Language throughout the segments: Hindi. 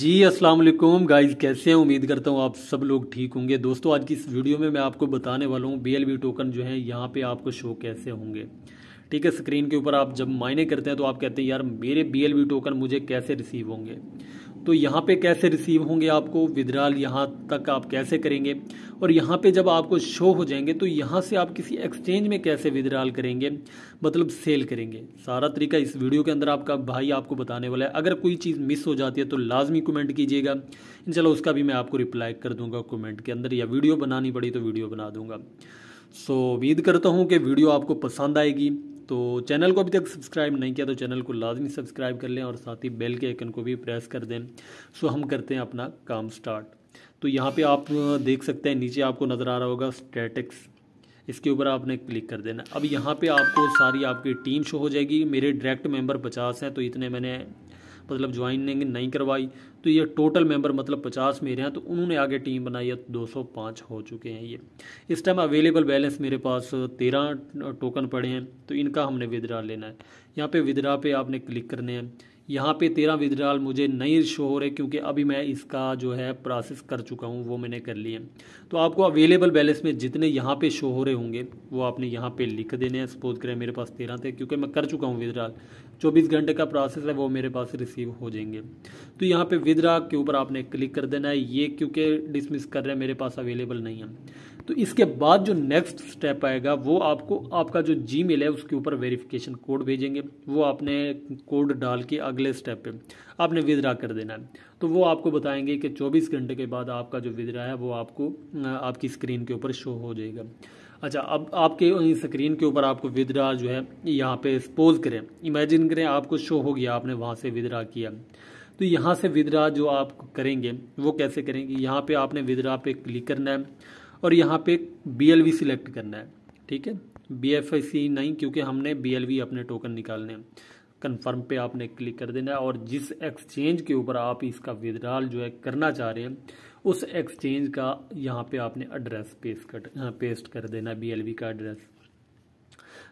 जी अस्सलाम वालेकुम गाइस कैसे हैं उम्मीद करता हूँ आप सब लोग ठीक होंगे दोस्तों आज की इस वीडियो में मैं आपको बताने वाला हूँ बी टोकन जो है यहाँ पे आपको शो कैसे होंगे ठीक है स्क्रीन के ऊपर आप जब मायने करते हैं तो आप कहते हैं यार मेरे बी टोकन मुझे कैसे रिसीव होंगे तो यहाँ पे कैसे रिसीव होंगे आपको विद्राल यहाँ तक आप कैसे करेंगे और यहाँ पे जब आपको शो हो जाएंगे तो यहाँ से आप किसी एक्सचेंज में कैसे विद्राल करेंगे मतलब सेल करेंगे सारा तरीका इस वीडियो के अंदर आपका भाई आपको बताने वाला है अगर कोई चीज़ मिस हो जाती है तो लाजमी कमेंट कीजिएगा इन उसका भी मैं आपको रिप्लाई कर दूँगा कमेंट के अंदर या वीडियो बनानी पड़ी तो वीडियो बना दूँगा सो so, उम्मीद करता हूँ कि वीडियो आपको पसंद आएगी तो चैनल को अभी तक सब्सक्राइब नहीं किया तो चैनल को लाजमी सब्सक्राइब कर लें और साथ ही बेल के आइकन को भी प्रेस कर दें सो हम करते हैं अपना काम स्टार्ट तो यहाँ पे आप देख सकते हैं नीचे आपको नज़र आ रहा होगा स्टैटिक्स इसके ऊपर आपने क्लिक कर देना अब यहाँ पे आपको सारी आपकी टीम शो हो जाएगी मेरे डायरेक्ट मेंबर पचास हैं तो इतने मैंने मतलब ज्वाइनिंग नहीं करवाई तो ये टोटल मेंबर मतलब पचास मेरे हैं तो उन्होंने आगे टीम बनाई है तो दो सौ पाँच हो चुके हैं ये इस टाइम अवेलेबल बैलेंस मेरे पास तेरह टोकन पड़े हैं तो इनका हमने विदड्रा लेना है यहाँ पे विदड्रा पे आपने क्लिक करने हैं यहाँ पे तेरह विड्राल मुझे नहीं शो हो रहे क्योंकि अभी मैं इसका जो है प्रोसेस कर चुका हूँ वो मैंने कर लिए तो आपको अवेलेबल बैलेंस में जितने यहाँ पे शो हो रहे होंगे वो आपने यहाँ पे लिख देने हैं सपोज करें मेरे पास तेरह थे क्योंकि मैं कर चुका हूँ विड्राल चौबीस घंटे का प्रोसेस है वो मेरे पास रिसीव हो जाएंगे तो यहाँ पर विद्रा के ऊपर आपने क्लिक कर देना है ये क्योंकि डिसमिस कर रहे हैं मेरे पास अवेलेबल नहीं है तो इसके बाद जो नेक्स्ट स्टेप आएगा वो आपको आपका जो जी है उसके ऊपर वेरिफिकेशन कोड भेजेंगे वो आपने कोड डाल के अगले स्टेप पे आपने विदड्रा कर देना है तो वो आपको बताएंगे कि 24 घंटे के बाद आपका जो विदड्रा है वो आपको आपकी स्क्रीन के ऊपर शो हो जाएगा अच्छा अब आपके स्क्रीन के ऊपर आपको विदड्रा जो है यहाँ पे एक्सपोज करें इमेजिन करें आपको शो हो गया आपने वहाँ से विदड्रा किया तो यहाँ से विदड्रा जो आप करेंगे वो कैसे करेंगे यहाँ पे आपने विदड्रा पे क्लिक करना है और यहाँ पे बी सिलेक्ट करना है ठीक है बी एफ सी नहीं क्योंकि हमने बी अपने टोकन निकालने हैं कन्फर्म पे आपने क्लिक कर देना है और जिस एक्सचेंज के ऊपर आप इसका विदड्रॉल जो है करना चाह रहे हैं उस एक्सचेंज का यहाँ पे आपने एड्रेस पेस्ट कर पेस्ट हाँ, कर देना बी का एड्रेस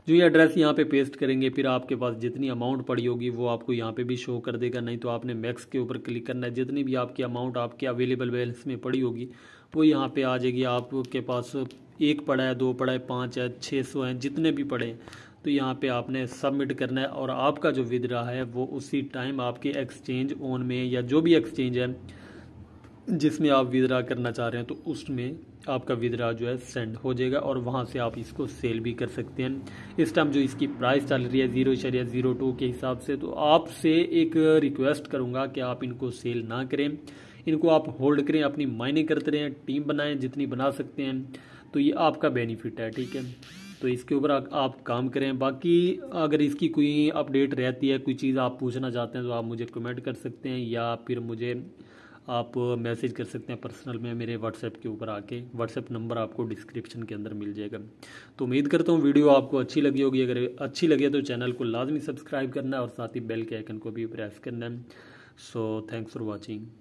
जो ये एड्रेस यहाँ पे पेस्ट करेंगे फिर आपके पास जितनी अमाउंट पड़ी होगी वो आपको यहाँ पे भी शो कर देगा नहीं तो आपने मैक्स के ऊपर क्लिक करना है जितनी भी आपकी अमाउंट आपके अवेलेबल बैलेंस में पड़ी होगी वो यहाँ पे आ जाएगी आपके पास एक पड़ा है दो पड़ा है पाँच है छः सौ है जितने भी पड़े हैं तो यहाँ पे आपने सबमिट करना है और आपका जो विद्रा है वो उसी टाइम आपके एक्सचेंज ऑन में या जो भी एक्सचेंज है जिसमें आप विदड्रा करना चाह रहे हैं तो उसमें आपका विदड्रा जो है सेंड हो जाएगा और वहाँ से आप इसको सेल भी कर सकते हैं इस टाइम जो इसकी प्राइस चल रही है जीरो शरिया जीरो टू के हिसाब से तो आपसे एक रिक्वेस्ट करूँगा कि आप इनको सेल ना करें इनको आप होल्ड करें अपनी मायने करते रहें टीम बनाएं जितनी बना सकते हैं तो ये आपका बेनिफिट है ठीक है तो इसके ऊपर आप काम करें बाकी अगर इसकी कोई अपडेट रहती है कोई चीज़ आप पूछना चाहते हैं तो आप मुझे कमेंट कर सकते हैं या फिर मुझे आप मैसेज कर सकते हैं पर्सनल में मेरे व्हाट्सएप के ऊपर आके व्हाट्सएप नंबर आपको डिस्क्रिप्शन के अंदर मिल जाएगा तो उम्मीद करता हूँ वीडियो आपको अच्छी लगी होगी अगर अच्छी लगे तो चैनल को लाजमी सब्सक्राइब करना है और साथ ही बेल के आइकन को भी प्रेस करना है सो थैंक्स फॉर वॉचिंग